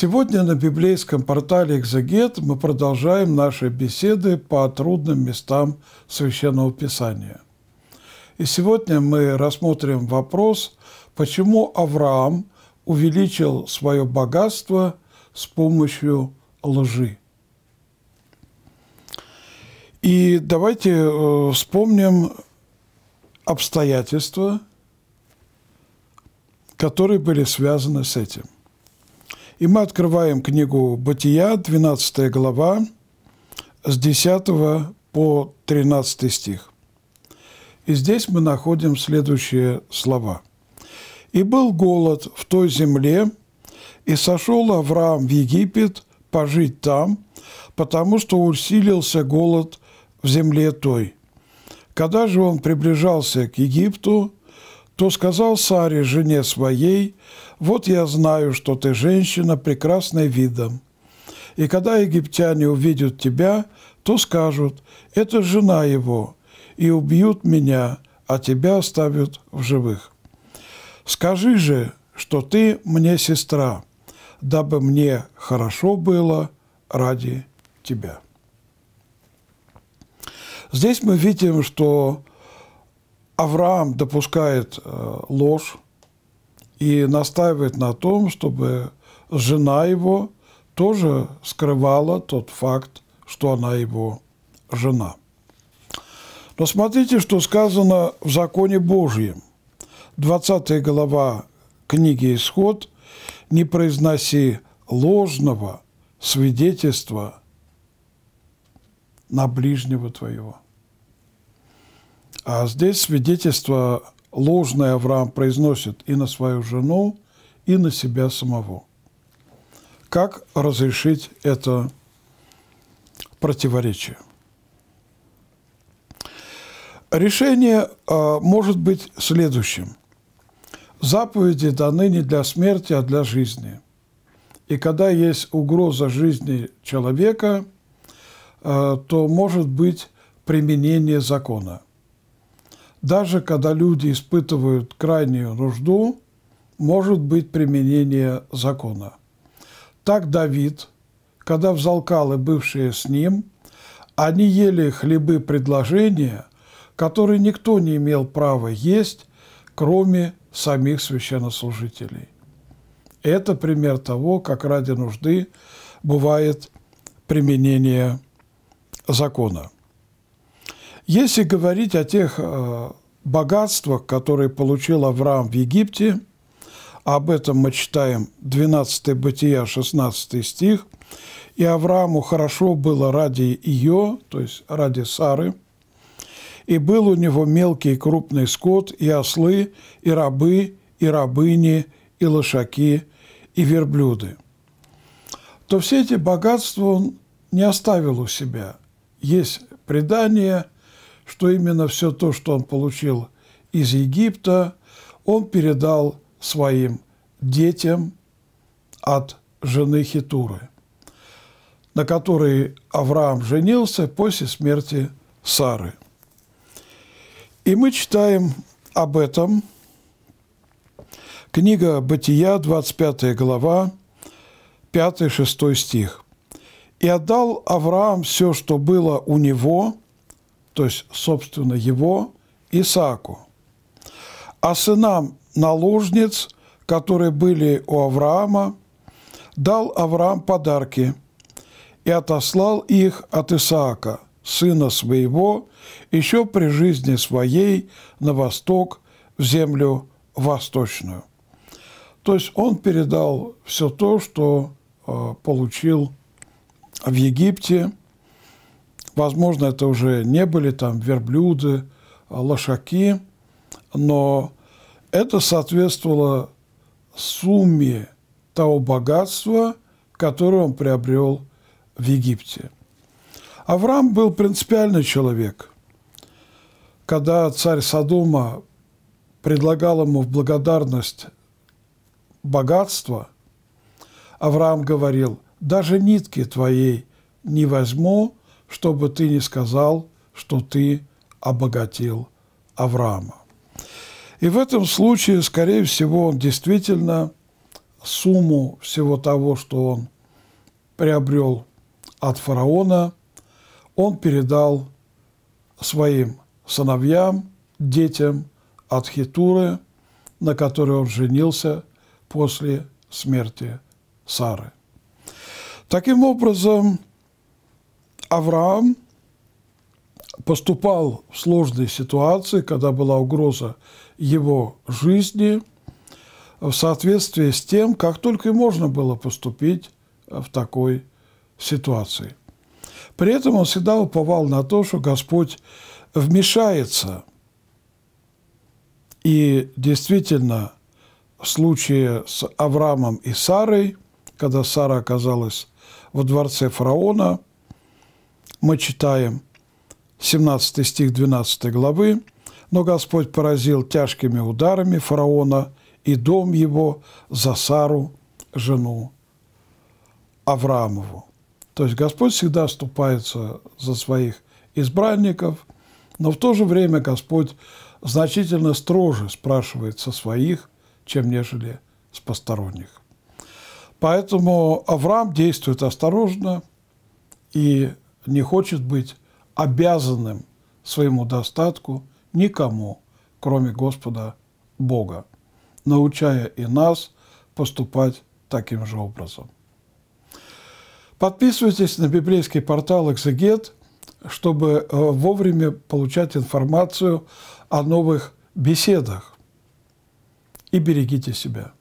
Сегодня на библейском портале «Экзегет» мы продолжаем наши беседы по трудным местам Священного Писания. И сегодня мы рассмотрим вопрос, почему Авраам увеличил свое богатство с помощью лжи. И давайте э, вспомним обстоятельства, которые были связаны с этим – и мы открываем книгу «Бытия», 12 глава, с 10 по 13 стих. И здесь мы находим следующие слова. «И был голод в той земле, и сошел Авраам в Египет пожить там, потому что усилился голод в земле той. Когда же он приближался к Египту, то сказал Саре, жене своей, «Вот я знаю, что ты женщина, прекрасной видом. И когда египтяне увидят тебя, то скажут, это жена его, и убьют меня, а тебя оставят в живых. Скажи же, что ты мне сестра, дабы мне хорошо было ради тебя». Здесь мы видим, что Авраам допускает э, ложь и настаивает на том, чтобы жена его тоже скрывала тот факт, что она его жена. Но смотрите, что сказано в законе Божьем. 20 глава книги «Исход» «Не произноси ложного свидетельства на ближнего твоего». А здесь свидетельство ложное Авраам произносит и на свою жену, и на себя самого. Как разрешить это противоречие? Решение э, может быть следующим. Заповеди даны не для смерти, а для жизни. И когда есть угроза жизни человека, э, то может быть применение закона – даже когда люди испытывают крайнюю нужду, может быть применение закона. Так Давид, когда взалкалы бывшие с ним, они ели хлебы предложения, которые никто не имел права есть, кроме самих священнослужителей. Это пример того, как ради нужды бывает применение закона. Если говорить о тех э, богатствах, которые получил Авраам в Египте, об этом мы читаем 12 Бытия, 16 стих, «И Аврааму хорошо было ради ее, то есть ради Сары, и был у него мелкий и крупный скот, и ослы, и рабы, и рабыни, и лошаки, и верблюды, то все эти богатства он не оставил у себя. Есть предание – что именно все то, что он получил из Египта, он передал своим детям от жены Хитуры, на которой Авраам женился после смерти Сары. И мы читаем об этом. Книга Бытия, 25 глава, 5-6 стих. «И отдал Авраам все, что было у него, то есть, собственно, его, Исааку. А сынам наложниц, которые были у Авраама, дал Авраам подарки и отослал их от Исаака, сына своего, еще при жизни своей на восток, в землю восточную. То есть он передал все то, что э, получил в Египте, Возможно, это уже не были там верблюды, а лошаки, но это соответствовало сумме того богатства, которое он приобрел в Египте. Авраам был принципиальный человек. Когда царь Содома предлагал ему в благодарность богатство, Авраам говорил, «Даже нитки твоей не возьму, чтобы ты не сказал, что ты обогатил Авраама. И в этом случае, скорее всего, он действительно сумму всего того, что он приобрел от фараона, он передал своим сыновьям, детям от Хитуры, на которой он женился после смерти Сары. Таким образом, Авраам поступал в сложные ситуации, когда была угроза его жизни, в соответствии с тем, как только и можно было поступить э, в такой ситуации. При этом он всегда уповал на то, что Господь вмешается. И действительно, в случае с Авраамом и Сарой, когда Сара оказалась в дворце фараона – мы читаем 17 стих 12 главы, «Но Господь поразил тяжкими ударами фараона и дом его за Сару, жену Авраамову». То есть Господь всегда вступается за своих избранников, но в то же время Господь значительно строже спрашивает со своих, чем нежели с посторонних. Поэтому Авраам действует осторожно, и не хочет быть обязанным своему достатку никому, кроме Господа Бога, научая и нас поступать таким же образом. Подписывайтесь на библейский портал «Эксегет», чтобы э, вовремя получать информацию о новых беседах. И берегите себя.